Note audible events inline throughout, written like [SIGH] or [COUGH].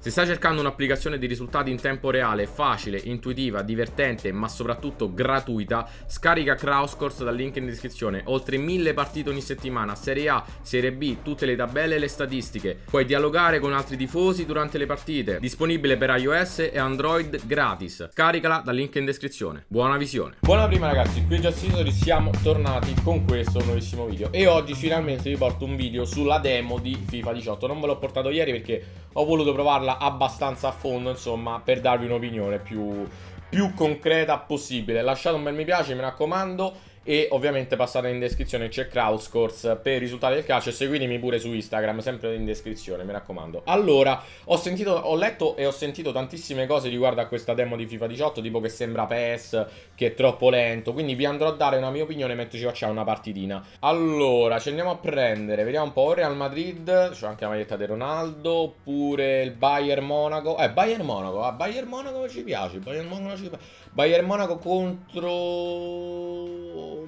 Se stai cercando un'applicazione di risultati in tempo reale, facile, intuitiva, divertente ma soprattutto gratuita, scarica Crowdsource dal link in descrizione. Oltre 1000 partite ogni settimana, Serie A, Serie B, tutte le tabelle e le statistiche. Puoi dialogare con altri tifosi durante le partite. Disponibile per iOS e Android gratis. Scaricala dal link in descrizione. Buona visione. Buona prima ragazzi, qui è Just History siamo tornati con questo nuovissimo video e oggi finalmente vi porto un video sulla demo di FIFA 18. Non ve l'ho portato ieri perché ho voluto provarla parla abbastanza a fondo, insomma, per darvi un'opinione più, più concreta possibile. Lasciate un bel mi piace, mi raccomando e ovviamente passate in descrizione c'è Crowdsource per i risultati del calcio e seguitemi pure su Instagram, sempre in descrizione, mi raccomando. Allora, ho, sentito, ho letto e ho sentito tantissime cose riguardo a questa demo di FIFA 18, tipo che sembra PES, che è troppo lento, quindi vi andrò a dare una mia opinione mentre ci facciamo una partitina. Allora, ci andiamo a prendere, vediamo un po', Real Madrid, c'è anche la maglietta di Ronaldo, oppure il Bayern Monaco, eh, Bayern Monaco, ah, Bayern Monaco ci piace, Bayern Monaco ci piace, Bayern Monaco contro...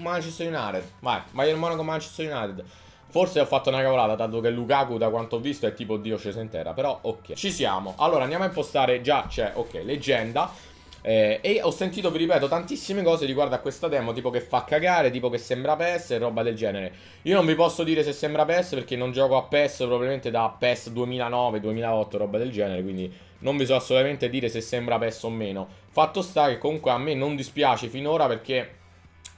Manchester United. Vai, Bayern Monaco, Manchester United. Forse ho fatto una cavolata, tanto che Lukaku, da quanto ho visto, è tipo Dio sceso in terra. Però, ok. Ci siamo. Allora, andiamo a impostare. Già c'è, ok, leggenda. Eh, e ho sentito, vi ripeto, tantissime cose riguardo a questa demo, tipo che fa cagare, tipo che sembra PES e roba del genere. Io non vi posso dire se sembra PES perché non gioco a PES probabilmente da PES 2009, 2008, roba del genere, quindi non vi so assolutamente dire se sembra PES o meno. Fatto sta che comunque a me non dispiace finora perché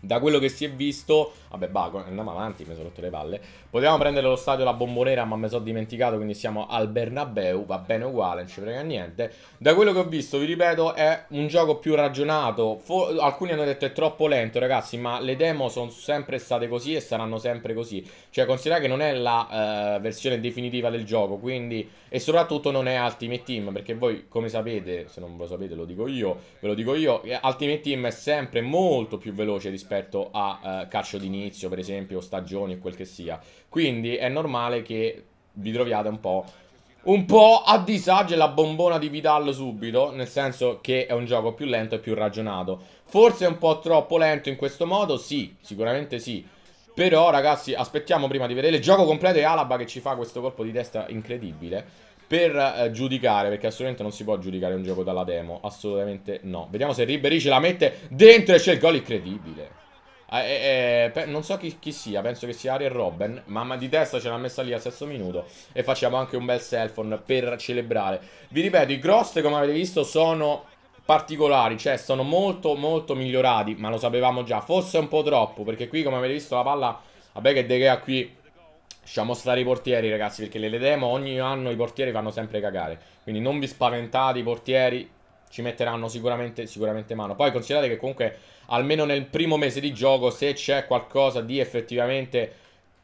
da quello che si è visto, vabbè, bah, andiamo avanti, mi sono rotto le palle. Potevamo prendere lo stadio la bombonera, ma mi sono dimenticato, quindi siamo al Bernabeu, va bene uguale, non ci frega niente. Da quello che ho visto, vi ripeto, è un gioco più ragionato. For alcuni hanno detto è troppo lento, ragazzi, ma le demo sono sempre state così e saranno sempre così. Cioè, considerate che non è la uh, versione definitiva del gioco, quindi e soprattutto non è Ultimate Team, perché voi come sapete, se non lo sapete lo dico io, ve lo dico io, Ultimate Team è sempre molto più veloce rispetto rispetto a eh, calcio d'inizio, per esempio, stagioni o quel che sia. Quindi è normale che vi troviate un po'... Un po' a disagio la bombona di Vidal subito, nel senso che è un gioco più lento e più ragionato. Forse è un po' troppo lento in questo modo, sì, sicuramente sì. Però ragazzi aspettiamo prima di vedere il gioco completo e Alaba che ci fa questo colpo di testa incredibile per eh, giudicare, perché assolutamente non si può giudicare un gioco dalla demo, assolutamente no. Vediamo se Ribery ce la mette dentro e c'è il gol incredibile. Ah, eh, eh, non so chi, chi, sia, penso che sia Ariel Robben. Mamma di testa ce l'ha messa lì al sesto minuto. E facciamo anche un bel selfon per celebrare. Vi ripeto, i cross, come avete visto, sono particolari, cioè sono molto molto migliorati, ma lo sapevamo già, forse un po' troppo, perché qui come avete visto la palla, vabbè che De Gea qui lasciamo stare i portieri ragazzi, perché le demo ogni anno i portieri fanno sempre cagare, quindi non vi spaventate i portieri, ci metteranno sicuramente, sicuramente mano. Poi considerate che comunque almeno nel primo mese di gioco se c'è qualcosa di effettivamente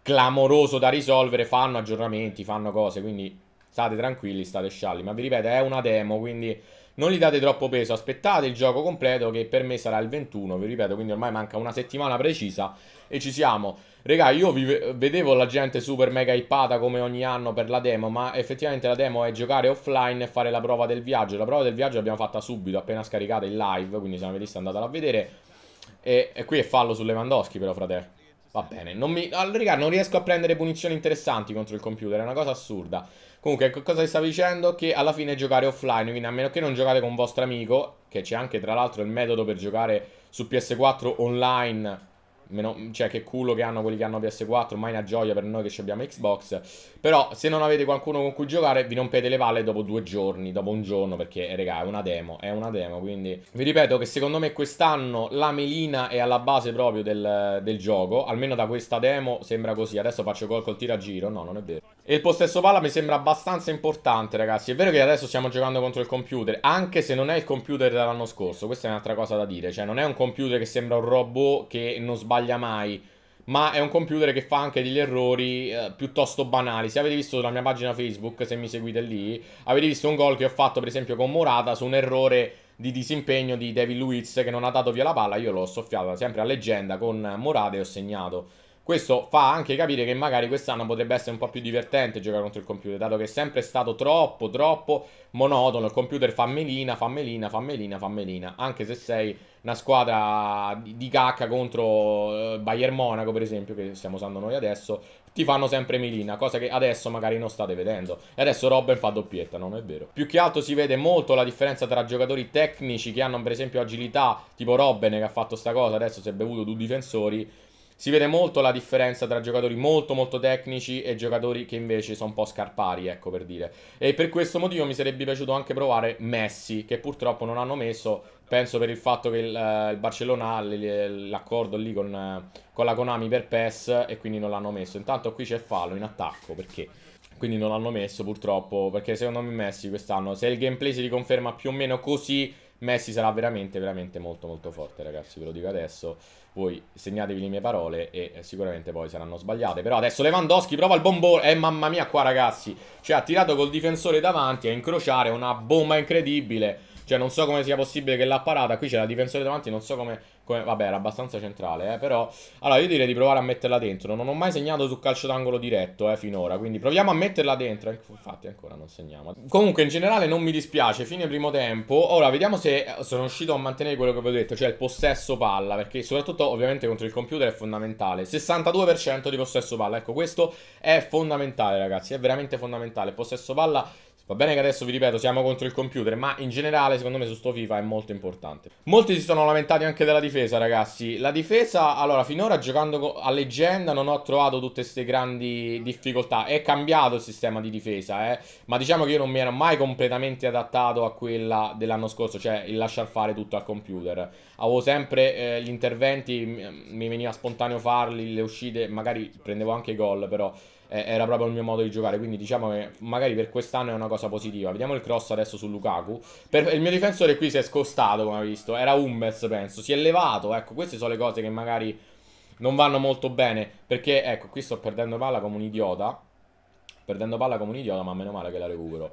clamoroso da risolvere fanno aggiornamenti, fanno cose, quindi state tranquilli, state scialli. Ma vi ripeto, è una demo, quindi non gli date troppo peso, aspettate il gioco completo che per me sarà il 21, vi ripeto, quindi ormai manca una settimana precisa e ci siamo. Regà, io vedevo la gente super mega ippata come ogni anno per la demo, ma effettivamente la demo è giocare offline e fare la prova del viaggio. La prova del viaggio l'abbiamo fatta subito, appena scaricata in live, quindi se non l'avete vista andatela a vedere. E, e qui è fallo su Lewandowski però, fratello. Va bene, non mi... Allora, raga, non riesco a prendere punizioni interessanti contro il computer, è una cosa assurda. Comunque, cosa vi stavo dicendo? Che alla fine giocare offline, quindi a meno che non giocate con un vostro amico, che c'è anche tra l'altro il metodo per giocare su PS4 online Meno, cioè, che culo che hanno quelli che hanno PS4. ma è una gioia per noi che ci abbiamo Xbox. Però, se non avete qualcuno con cui giocare, vi rompete le palle dopo due giorni, dopo un giorno. Perché, eh, regà, è una demo. È una demo. Quindi, vi ripeto che secondo me quest'anno la melina è alla base proprio del, del gioco. Almeno da questa demo sembra così. Adesso faccio gol col tiro a giro. No, non è vero. E il possesso palla mi sembra abbastanza importante, ragazzi. È vero che adesso stiamo giocando contro il computer, anche se non è il computer dell'anno scorso. Questa è un'altra cosa da dire. Cioè, non è un computer che sembra un robot che non sbaglia mai, ma è un computer che fa anche degli errori eh, piuttosto banali. Se avete visto sulla mia pagina Facebook, se mi seguite lì, avete visto un gol che ho fatto, per esempio, con Morata su un errore di disimpegno di David Luiz che non ha dato via la palla. Io l'ho soffiata sempre a leggenda con Morata e ho segnato. Questo fa anche capire che magari quest'anno potrebbe essere un po' più divertente giocare contro il computer, dato che è sempre stato troppo, troppo monotono. Il computer fa melina, fa melina, fa melina, fa melina. Anche se sei una squadra di cacca contro eh, Bayern Monaco, per esempio, che stiamo usando noi adesso, ti fanno sempre melina, cosa che adesso magari non state vedendo. E adesso Robben fa doppietta, non è vero? Più che altro si vede molto la differenza tra giocatori tecnici che hanno, per esempio, agilità, tipo Robben che ha fatto sta cosa, adesso si è bevuto due difensori, si vede molto la differenza tra giocatori molto molto tecnici e giocatori che invece sono un po' scarpari, ecco per dire. E per questo motivo mi sarebbe piaciuto anche provare Messi, che purtroppo non hanno messo, penso per il fatto che il, eh, il Barcellona ha l'accordo lì con, eh, con la Konami per PES e quindi non l'hanno messo. Intanto qui c'è fallo in attacco, perché? quindi non l'hanno messo purtroppo perché secondo me Messi quest'anno se il gameplay si riconferma più o meno così Messi sarà veramente, veramente molto, molto forte, ragazzi. Ve lo dico adesso. Voi segnatevi le mie parole e eh, sicuramente poi saranno sbagliate. Però adesso Lewandowski prova il bombone. Eh, mamma mia, qua, ragazzi. Cioè, ha tirato col difensore davanti a incrociare una bomba incredibile. Cioè non so come sia possibile che l'ha parata. Qui c'è la difensore davanti, non so come, come... Vabbè, era abbastanza centrale, eh, però... Allora, io direi di provare a metterla dentro. Non ho mai segnato su calcio d'angolo diretto, eh, finora. Quindi proviamo a metterla dentro. Infatti ancora non segniamo. Comunque, in generale non mi dispiace. Fine primo tempo. Ora, vediamo se sono riuscito a mantenere quello che vi ho detto, cioè il possesso palla. Perché soprattutto, ovviamente, contro il computer è fondamentale. 62% di possesso palla. Ecco, questo è fondamentale, ragazzi. È veramente fondamentale. Possesso palla Va bene che adesso vi ripeto siamo contro il computer ma in generale secondo me su sto FIFA è molto importante Molti si sono lamentati anche della difesa ragazzi La difesa allora finora giocando a leggenda non ho trovato tutte queste grandi difficoltà È cambiato il sistema di difesa eh ma diciamo che io non mi ero mai completamente adattato a quella dell'anno scorso Cioè il lasciar fare tutto al computer Avevo sempre eh, gli interventi mi veniva spontaneo farli le uscite magari prendevo anche i gol però eh, era proprio il mio modo di giocare. Quindi diciamo che magari per quest'anno è una cosa positiva. Vediamo il cross adesso su Lukaku. Per, il mio difensore qui si è scostato, come hai visto. Era Umbes, penso. Si è levato. Ecco, queste sono le cose che magari non vanno molto bene. Perché, ecco, qui sto perdendo palla come un idiota. Perdendo palla come un idiota, ma meno male che la recupero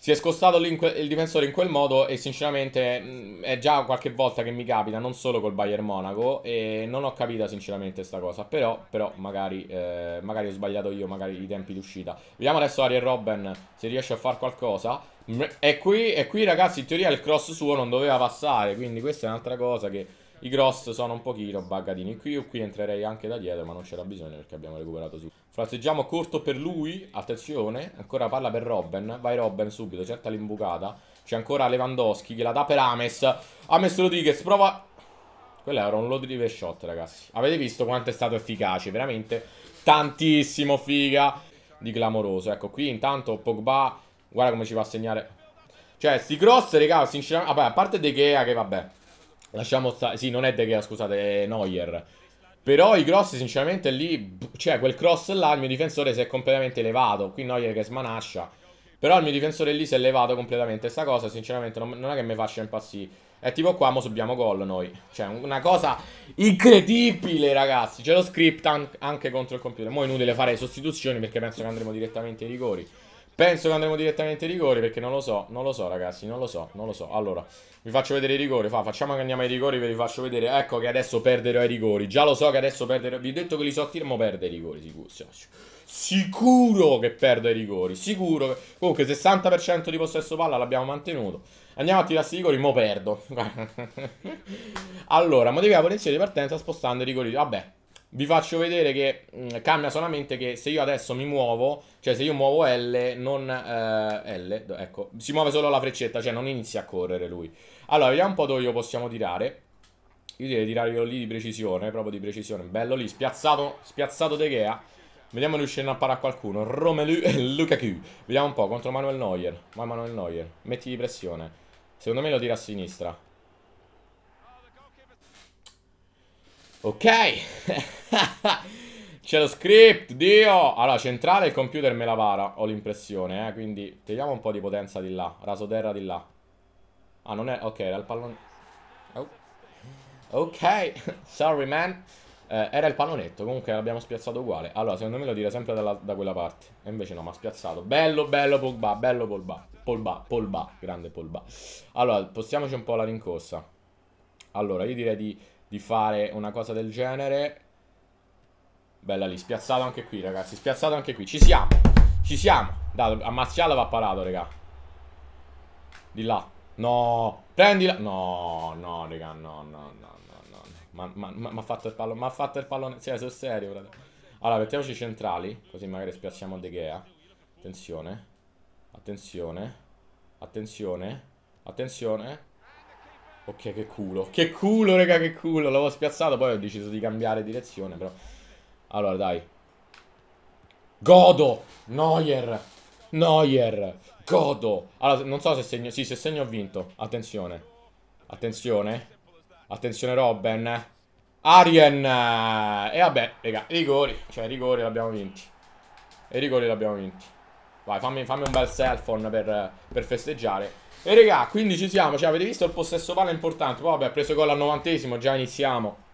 si è scostato il difensore in quel modo e sinceramente mm, è già qualche volta che mi capita, non solo col Bayern Monaco e non ho capito sinceramente questa cosa, però, però magari, eh, magari, ho sbagliato io, magari i tempi d'uscita. Vediamo adesso Ariel Robben se riesce a fare qualcosa. E mm, qui, e qui ragazzi in teoria il cross suo non doveva passare, quindi questa è un'altra cosa che... I cross sono un pochino buggadini qui. o qui entrerei anche da dietro, ma non c'era bisogno perché abbiamo recuperato su. Frasseggiamo corto per lui. Attenzione, ancora palla per Robben. Vai Robben subito, certa l'imbucata. C'è ancora Lewandowski che la dà per Ames. Ames Rodriguez prova... Quello era un load river shot, ragazzi. Avete visto quanto è stato efficace? Veramente tantissimo, figa. Di clamoroso. Ecco, qui intanto Pogba... Guarda come ci va a segnare... Cioè, sti cross, raga, sinceramente... Vabbè, a parte De Gea che, vabbè... Lasciamo stare, sì, non è De Gea, scusate, è Neuer. Però i cross, sinceramente, lì, cioè, quel cross là, il mio difensore si è completamente elevato. Qui Neuer che smanascia. Però il mio difensore lì si è levato completamente. Sta cosa, sinceramente, non, non è che mi faccia impazzire. È tipo qua, mo subiamo gol noi. Cioè, una cosa incredibile, ragazzi. C'è lo script an anche contro il computer. Mo' è inutile fare sostituzioni perché penso che andremo direttamente ai rigori. Penso che andremo direttamente ai rigori perché non lo so, non lo so ragazzi, non lo so, non lo so. Allora, vi faccio vedere i rigori, fa, facciamo che andiamo ai rigori, ve li faccio vedere. Ecco che adesso perderò i rigori, già lo so che adesso perderò, vi ho detto che li so tirmo perde i rigori, sicuro. Sicuro che perdo i rigori, sicuro. Che... Comunque 60% di possesso palla l'abbiamo mantenuto. Andiamo a tirarsi i rigori, mo perdo. [LAUGHS] allora, modifica la posizione di partenza spostando i rigori. Vabbè, vi faccio vedere che mh, mm, cambia solamente che se io adesso mi muovo, cioè se io muovo L, non eh, L, ecco, si muove solo la freccetta, cioè non inizia a correre lui. Allora, vediamo un po' dove lo possiamo tirare. Io direi di tirarlo lì di precisione, proprio di precisione, bello lì, spiazzato, spiazzato De Gea. Vediamo di riuscire a parare a qualcuno. Romelu e [LAUGHS] Lukaku. Vediamo un po' contro Manuel Neuer. Vai Manuel Neuer, metti di pressione. Secondo me lo tira a sinistra. Ok. [LAUGHS] C'è lo script, Dio! Allora, centrale il computer me la vara, ho l'impressione, eh. Quindi, tiriamo un po' di potenza di là. Raso terra di là. Ah, non è... Ok, era il pallone... Oh. Ok, [LAUGHS] sorry man. Eh, era il pallonetto, comunque l'abbiamo spiazzato uguale. Allora, secondo me lo tira sempre dalla, da quella parte. E invece no, ma spiazzato. Bello, bello polba, bello polba. Polba, Polba, grande Polba. Allora, postiamoci un po' la rincorsa. Allora, io direi di di fare una cosa del genere. Bella lì, spiazzato anche qui, ragazzi. Spiazzato anche qui. Ci siamo. Ci siamo. Dai, a va parato, raga. Di là. No. Prendila. No, no, raga, no, no, no, no, no. Ma ha fatto il pallone. Ma ha fatto il pallone. Sì, eh, sul serio, frate. Allora, mettiamoci centrali. Così magari spiazziamo De Gea. Attenzione. Attenzione. Attenzione. Attenzione. Ok, che culo. Che culo, raga, che culo. L'avevo spiazzato, poi ho deciso di cambiare direzione, però... Allora, dai. Godo! Neuer! Neuer! Godo! Allora, non so se segno... Sì, se segno ho vinto. Attenzione. Attenzione. Attenzione, Robben. Arien! E vabbè, raga, rigori. Cioè, rigori l'abbiamo vinti. E rigori l'abbiamo vinti. Vai, fammi, fammi, un bel cellphone per, per festeggiare. E regà, quindi ci siamo, cioè avete visto il possesso palla importante, poi vabbè ha preso gol al novantesimo, già iniziamo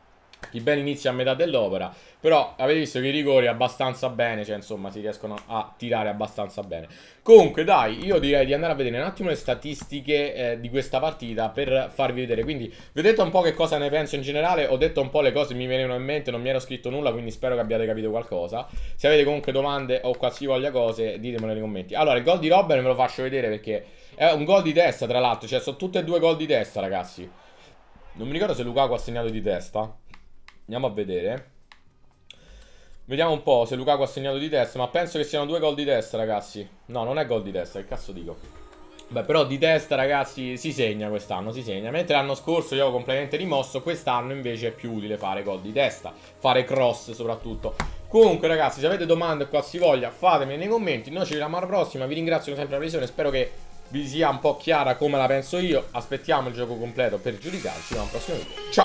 chi ben inizia a metà dell'opera. Però avete visto che i rigori abbastanza bene, cioè insomma si riescono a tirare abbastanza bene. Comunque dai, io direi di andare a vedere un attimo le statistiche eh, di questa partita per farvi vedere. Quindi vedete un po' che cosa ne penso in generale, ho detto un po' le cose mi venivano in mente, non mi ero scritto nulla, quindi spero che abbiate capito qualcosa. Se avete comunque domande o qualsivoglia cose, ditemelo nei commenti. Allora, il gol di Robben ve lo faccio vedere perché... È eh, un gol di testa, tra l'altro. Cioè, sono tutte e due gol di testa, ragazzi. Non mi ricordo se Lukaku ha segnato di testa. Andiamo a vedere. Vediamo un po' se Lukaku ha segnato di testa. Ma penso che siano due gol di testa, ragazzi. No, non è gol di testa, che cazzo dico? Beh, però di testa, ragazzi, si segna quest'anno, si segna. Mentre l'anno scorso io avevo completamente rimosso, quest'anno invece è più utile fare gol di testa. Fare cross, soprattutto. Comunque, ragazzi, se avete domande o qualsivoglia, fatemi nei commenti. Noi ci vediamo alla prossima. Vi ringrazio sempre per la visione. Spero che vi sia un po' chiara come la penso io. Aspettiamo il gioco completo per giudicarci. Ma prossimo video. Ciao!